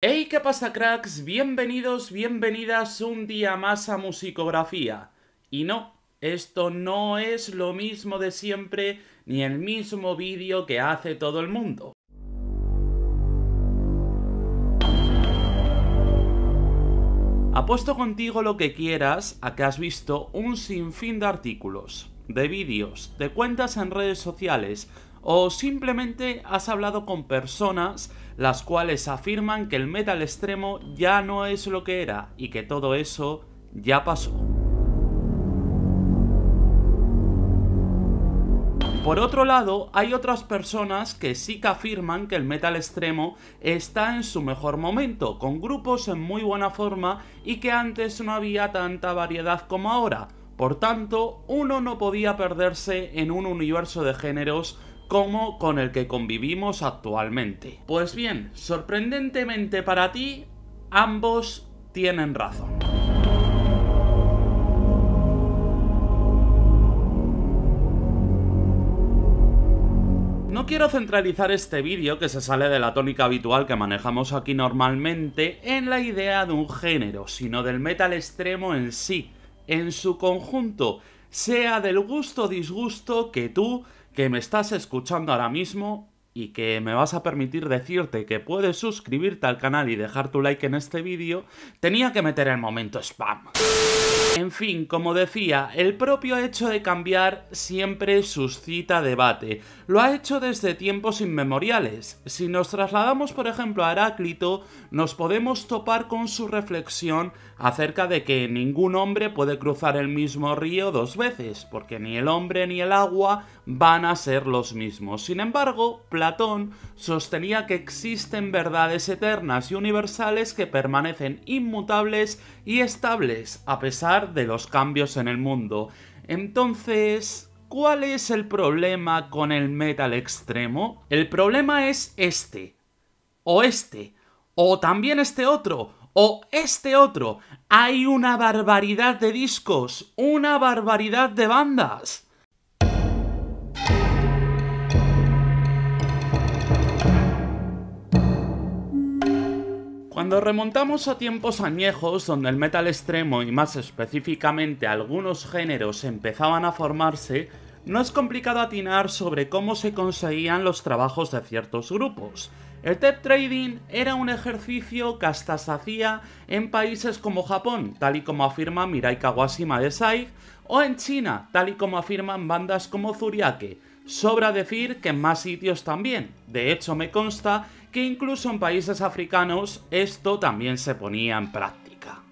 Hey, ¿qué pasa cracks? Bienvenidos, bienvenidas un día más a Musicografía. Y no, esto no es lo mismo de siempre, ni el mismo vídeo que hace todo el mundo. Apuesto contigo lo que quieras a que has visto un sinfín de artículos, de vídeos, de cuentas en redes sociales, o simplemente has hablado con personas las cuales afirman que el metal extremo ya no es lo que era y que todo eso ya pasó. Por otro lado, hay otras personas que sí que afirman que el metal extremo está en su mejor momento, con grupos en muy buena forma y que antes no había tanta variedad como ahora. Por tanto, uno no podía perderse en un universo de géneros como con el que convivimos actualmente. Pues bien, sorprendentemente para ti, ambos tienen razón. No quiero centralizar este vídeo, que se sale de la tónica habitual que manejamos aquí normalmente, en la idea de un género, sino del metal extremo en sí, en su conjunto, sea del gusto o disgusto que tú que me estás escuchando ahora mismo y que me vas a permitir decirte que puedes suscribirte al canal y dejar tu like en este vídeo, tenía que meter el momento spam. En fin, como decía, el propio hecho de cambiar siempre suscita debate. Lo ha hecho desde tiempos inmemoriales. Si nos trasladamos, por ejemplo, a Heráclito, nos podemos topar con su reflexión acerca de que ningún hombre puede cruzar el mismo río dos veces, porque ni el hombre ni el agua van a ser los mismos. Sin embargo, Platón sostenía que existen verdades eternas y universales que permanecen inmutables y estables, a pesar de los cambios en el mundo. Entonces, ¿cuál es el problema con el metal extremo? El problema es este, o este, o también este otro, o este otro. Hay una barbaridad de discos, una barbaridad de bandas. Cuando remontamos a tiempos añejos donde el metal extremo y más específicamente algunos géneros empezaban a formarse, no es complicado atinar sobre cómo se conseguían los trabajos de ciertos grupos. El tape trading era un ejercicio que hasta se hacía en países como Japón, tal y como afirma Mirai Kawashima de Saig, o en China, tal y como afirman bandas como Zuriake, Sobra decir que en más sitios también. De hecho, me consta que incluso en países africanos esto también se ponía en práctica.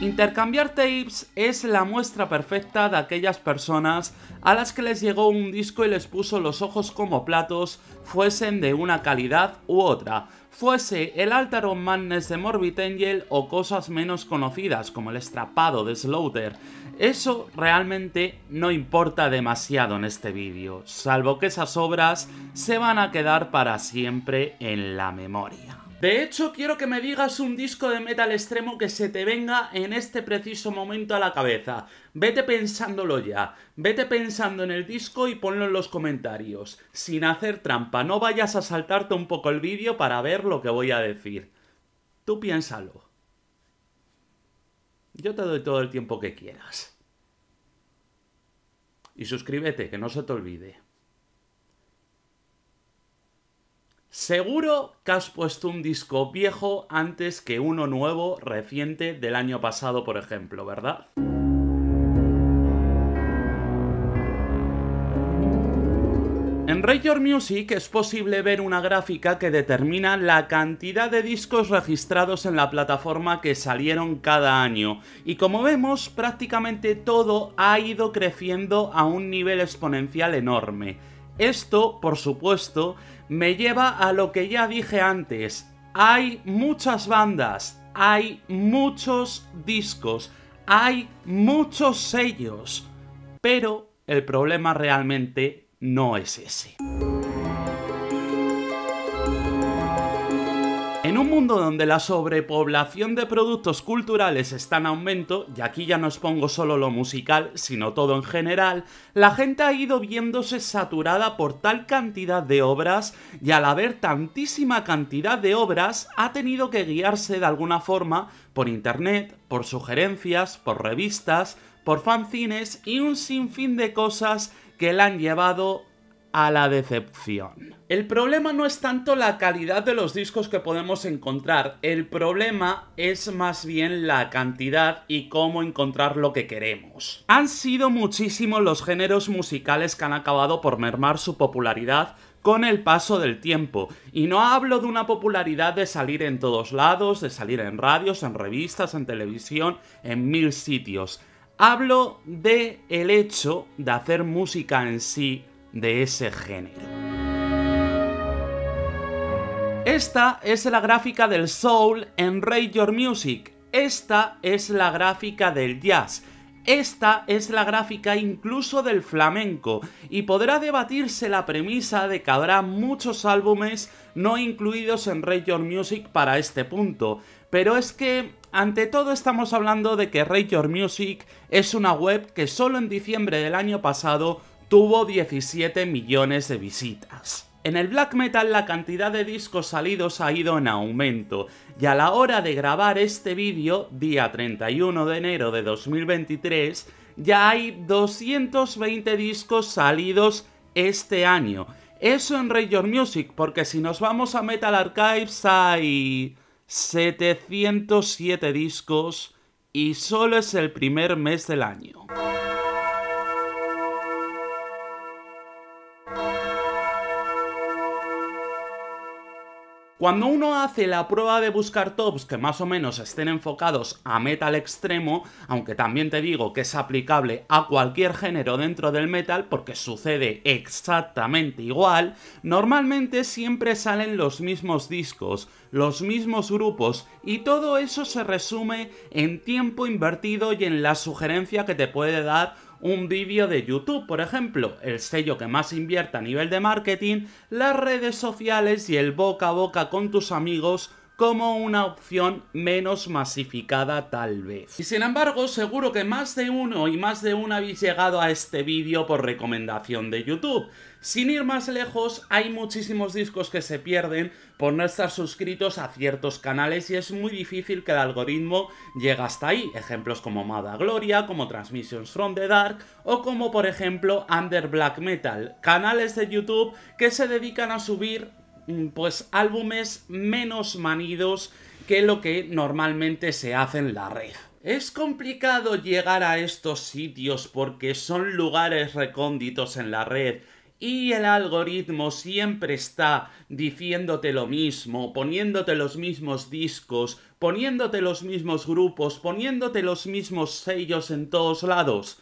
Intercambiar tapes es la muestra perfecta de aquellas personas a las que les llegó un disco y les puso los ojos como platos, fuesen de una calidad u otra, fuese el Altar of Madness de Morbid Angel o cosas menos conocidas como el estrapado de Slaughter, eso realmente no importa demasiado en este vídeo, salvo que esas obras se van a quedar para siempre en la memoria. De hecho, quiero que me digas un disco de metal extremo que se te venga en este preciso momento a la cabeza. Vete pensándolo ya, vete pensando en el disco y ponlo en los comentarios, sin hacer trampa, no vayas a saltarte un poco el vídeo para ver lo que voy a decir. Tú piénsalo. Yo te doy todo el tiempo que quieras. Y suscríbete, que no se te olvide. Seguro que has puesto un disco viejo antes que uno nuevo reciente del año pasado, por ejemplo, ¿verdad? Music es posible ver una gráfica que determina la cantidad de discos registrados en la plataforma que salieron cada año, y como vemos, prácticamente todo ha ido creciendo a un nivel exponencial enorme. Esto, por supuesto, me lleva a lo que ya dije antes. Hay muchas bandas, hay muchos discos, hay muchos sellos, pero el problema realmente no es ese. En un mundo donde la sobrepoblación de productos culturales está en aumento, y aquí ya no pongo solo lo musical, sino todo en general, la gente ha ido viéndose saturada por tal cantidad de obras y al haber tantísima cantidad de obras ha tenido que guiarse de alguna forma por internet, por sugerencias, por revistas, por fanzines y un sinfín de cosas que la han llevado a la decepción. El problema no es tanto la calidad de los discos que podemos encontrar, el problema es más bien la cantidad y cómo encontrar lo que queremos. Han sido muchísimos los géneros musicales que han acabado por mermar su popularidad con el paso del tiempo. Y no hablo de una popularidad de salir en todos lados, de salir en radios, en revistas, en televisión, en mil sitios Hablo de el hecho de hacer música en sí de ese género. Esta es la gráfica del soul en Rage Your Music. Esta es la gráfica del jazz. Esta es la gráfica incluso del flamenco, y podrá debatirse la premisa de que habrá muchos álbumes no incluidos en Rage Your Music para este punto, pero es que ante todo estamos hablando de que Rate Your Music es una web que solo en diciembre del año pasado tuvo 17 millones de visitas. En el black metal la cantidad de discos salidos ha ido en aumento y a la hora de grabar este vídeo, día 31 de enero de 2023, ya hay 220 discos salidos este año. Eso en Rage Your Music, porque si nos vamos a Metal Archives hay... 707 discos y solo es el primer mes del año. Cuando uno hace la prueba de buscar tops que más o menos estén enfocados a metal extremo, aunque también te digo que es aplicable a cualquier género dentro del metal porque sucede exactamente igual, normalmente siempre salen los mismos discos, los mismos grupos y todo eso se resume en tiempo invertido y en la sugerencia que te puede dar un vídeo de YouTube, por ejemplo, el sello que más invierte a nivel de marketing, las redes sociales y el boca a boca con tus amigos como una opción menos masificada tal vez. Y sin embargo, seguro que más de uno y más de una habéis llegado a este vídeo por recomendación de YouTube. Sin ir más lejos, hay muchísimos discos que se pierden por no estar suscritos a ciertos canales y es muy difícil que el algoritmo llegue hasta ahí. Ejemplos como Mada Gloria, como Transmissions from the Dark o como por ejemplo Under Black Metal, canales de YouTube que se dedican a subir mm, pues álbumes menos manidos que lo que normalmente se hace en la red. Es complicado llegar a estos sitios porque son lugares recónditos en la red y el algoritmo siempre está diciéndote lo mismo, poniéndote los mismos discos, poniéndote los mismos grupos, poniéndote los mismos sellos en todos lados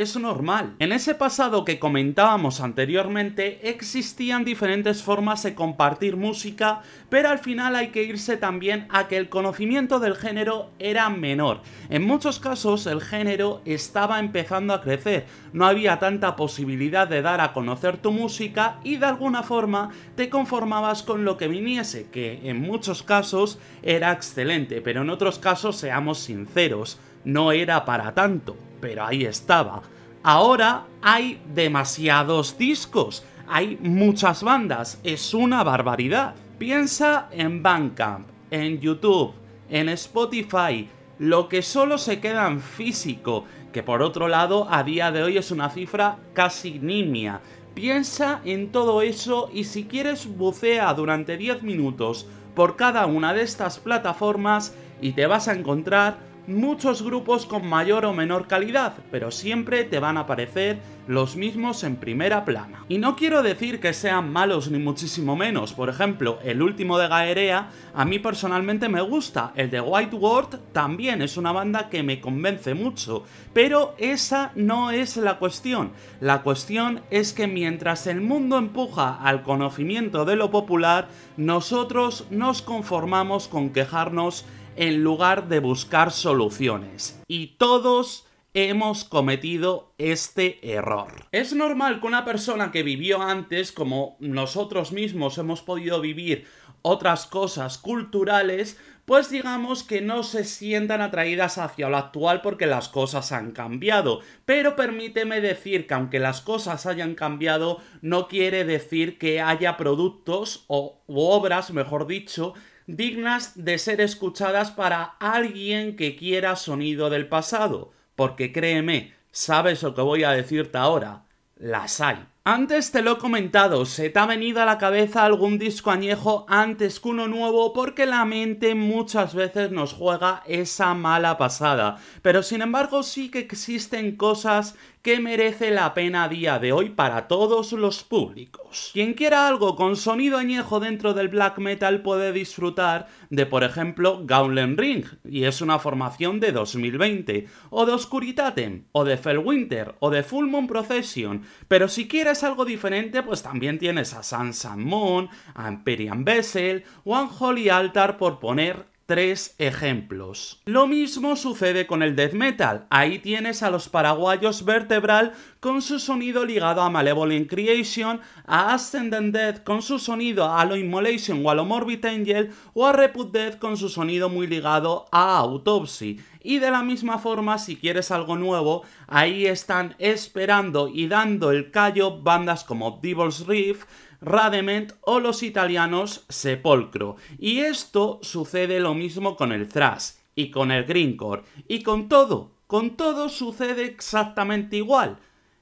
es normal. En ese pasado que comentábamos anteriormente existían diferentes formas de compartir música, pero al final hay que irse también a que el conocimiento del género era menor. En muchos casos el género estaba empezando a crecer, no había tanta posibilidad de dar a conocer tu música y de alguna forma te conformabas con lo que viniese, que en muchos casos era excelente, pero en otros casos seamos sinceros, no era para tanto pero ahí estaba. Ahora hay demasiados discos, hay muchas bandas, es una barbaridad. Piensa en Bandcamp, en YouTube, en Spotify, lo que solo se queda en físico, que por otro lado a día de hoy es una cifra casi nimia. Piensa en todo eso y si quieres bucea durante 10 minutos por cada una de estas plataformas y te vas a encontrar muchos grupos con mayor o menor calidad, pero siempre te van a aparecer los mismos en primera plana. Y no quiero decir que sean malos ni muchísimo menos, por ejemplo, el último de Gaerea a mí personalmente me gusta, el de White World también es una banda que me convence mucho, pero esa no es la cuestión, la cuestión es que mientras el mundo empuja al conocimiento de lo popular, nosotros nos conformamos con quejarnos en lugar de buscar soluciones. Y todos hemos cometido este error. Es normal que una persona que vivió antes, como nosotros mismos hemos podido vivir otras cosas culturales, pues digamos que no se sientan atraídas hacia lo actual porque las cosas han cambiado. Pero permíteme decir que aunque las cosas hayan cambiado, no quiere decir que haya productos o obras, mejor dicho, dignas de ser escuchadas para alguien que quiera sonido del pasado porque créeme, sabes lo que voy a decirte ahora, las hay. Antes te lo he comentado, se te ha venido a la cabeza algún disco añejo antes que uno nuevo porque la mente muchas veces nos juega esa mala pasada, pero sin embargo sí que existen cosas que merece la pena a día de hoy para todos los públicos. Quien quiera algo con sonido añejo dentro del black metal puede disfrutar de, por ejemplo, Gauntlet Ring, y es una formación de 2020, o de Oscuritatem, o de Fellwinter, o de Full Moon Procession, pero si quieres algo diferente, pues también tienes a San Moon, a Empyrean Vessel One Holy Altar, por poner tres ejemplos. Lo mismo sucede con el death metal. Ahí tienes a los paraguayos Vertebral con su sonido ligado a Malevolent Creation, a Ascendant Death con su sonido a Lo Inmolation o a Lo Morbid Angel, o a Reput Death con su sonido muy ligado a Autopsy. Y de la misma forma, si quieres algo nuevo, ahí están esperando y dando el callo bandas como Devil's Reef, Radement o los italianos Sepolcro. Y esto sucede lo mismo con el thrash y con el greencore y con todo, con todo sucede exactamente igual.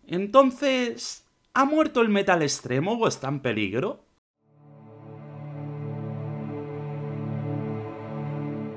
Entonces, ¿ha muerto el metal extremo o está en peligro?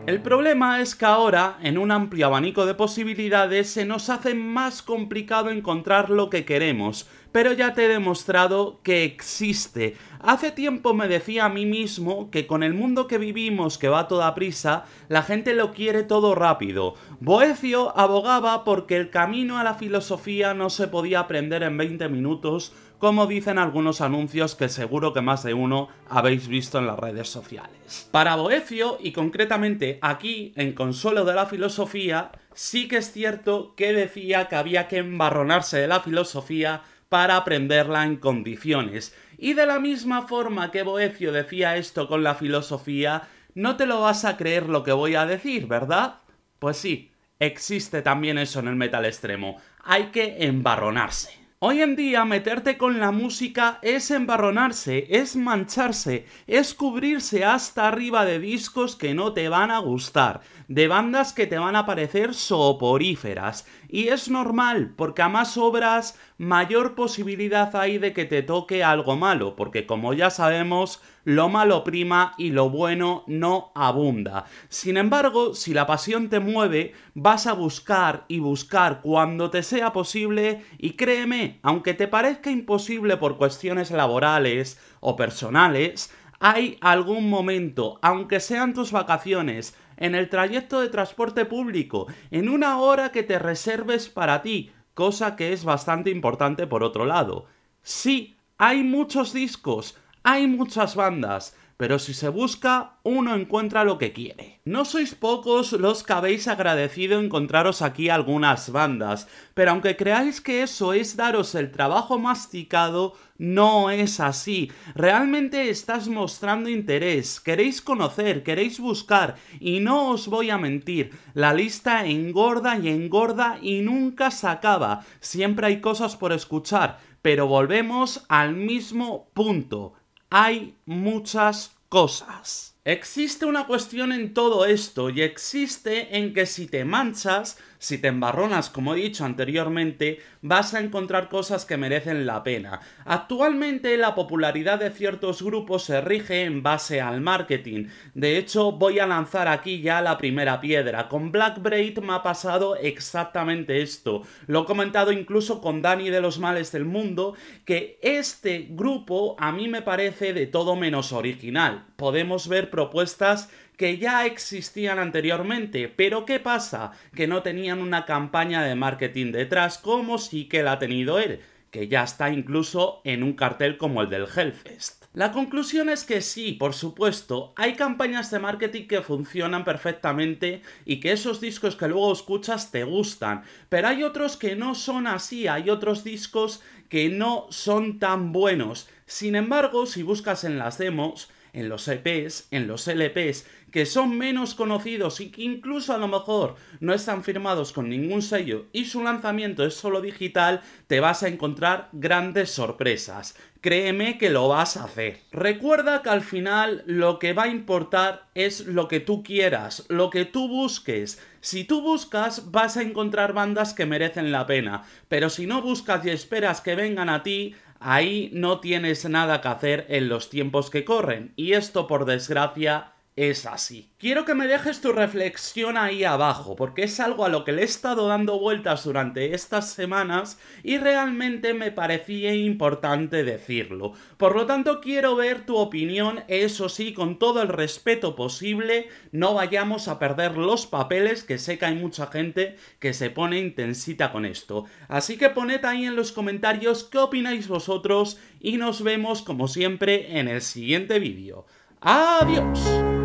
El problema es que ahora, en un amplio abanico de posibilidades, se nos hace más complicado encontrar lo que queremos, pero ya te he demostrado que existe. Hace tiempo me decía a mí mismo que con el mundo que vivimos, que va a toda prisa, la gente lo quiere todo rápido. Boecio abogaba porque el camino a la filosofía no se podía aprender en 20 minutos, como dicen algunos anuncios que seguro que más de uno habéis visto en las redes sociales. Para Boecio, y concretamente aquí, en Consuelo de la Filosofía, sí que es cierto que decía que había que embarronarse de la filosofía para aprenderla en condiciones. Y de la misma forma que Boecio decía esto con la filosofía, no te lo vas a creer lo que voy a decir, ¿verdad? Pues sí, existe también eso en el metal extremo. Hay que embarronarse. Hoy en día meterte con la música es embarronarse, es mancharse, es cubrirse hasta arriba de discos que no te van a gustar, de bandas que te van a parecer soporíferas, y es normal, porque a más obras, mayor posibilidad hay de que te toque algo malo, porque como ya sabemos, lo malo prima y lo bueno no abunda. Sin embargo, si la pasión te mueve, vas a buscar y buscar cuando te sea posible y créeme, aunque te parezca imposible por cuestiones laborales o personales, hay algún momento, aunque sean tus vacaciones, en el trayecto de transporte público, en una hora que te reserves para ti, cosa que es bastante importante por otro lado. Sí, hay muchos discos, hay muchas bandas, pero si se busca, uno encuentra lo que quiere. No sois pocos los que habéis agradecido encontraros aquí algunas bandas, pero aunque creáis que eso es daros el trabajo masticado, no es así. Realmente estás mostrando interés, queréis conocer, queréis buscar, y no os voy a mentir, la lista engorda y engorda y nunca se acaba. Siempre hay cosas por escuchar, pero volvemos al mismo punto hay muchas cosas. Existe una cuestión en todo esto y existe en que si te manchas si te embarronas, como he dicho anteriormente, vas a encontrar cosas que merecen la pena. Actualmente la popularidad de ciertos grupos se rige en base al marketing. De hecho, voy a lanzar aquí ya la primera piedra. Con Black me ha pasado exactamente esto. Lo he comentado incluso con Dani de los Males del Mundo, que este grupo a mí me parece de todo menos original. Podemos ver propuestas que ya existían anteriormente, pero ¿qué pasa? Que no tenían una campaña de marketing detrás como sí que la ha tenido él, que ya está incluso en un cartel como el del Hellfest. La conclusión es que sí, por supuesto, hay campañas de marketing que funcionan perfectamente y que esos discos que luego escuchas te gustan, pero hay otros que no son así, hay otros discos que no son tan buenos. Sin embargo, si buscas en las demos, en los EPs, en los LPs que son menos conocidos y que incluso a lo mejor no están firmados con ningún sello y su lanzamiento es solo digital, te vas a encontrar grandes sorpresas. Créeme que lo vas a hacer. Recuerda que al final lo que va a importar es lo que tú quieras, lo que tú busques. Si tú buscas, vas a encontrar bandas que merecen la pena, pero si no buscas y esperas que vengan a ti, ahí no tienes nada que hacer en los tiempos que corren. Y esto, por desgracia, es así. Quiero que me dejes tu reflexión ahí abajo, porque es algo a lo que le he estado dando vueltas durante estas semanas y realmente me parecía importante decirlo. Por lo tanto, quiero ver tu opinión, eso sí, con todo el respeto posible, no vayamos a perder los papeles, que sé que hay mucha gente que se pone intensita con esto. Así que poned ahí en los comentarios qué opináis vosotros y nos vemos como siempre en el siguiente vídeo. Adiós.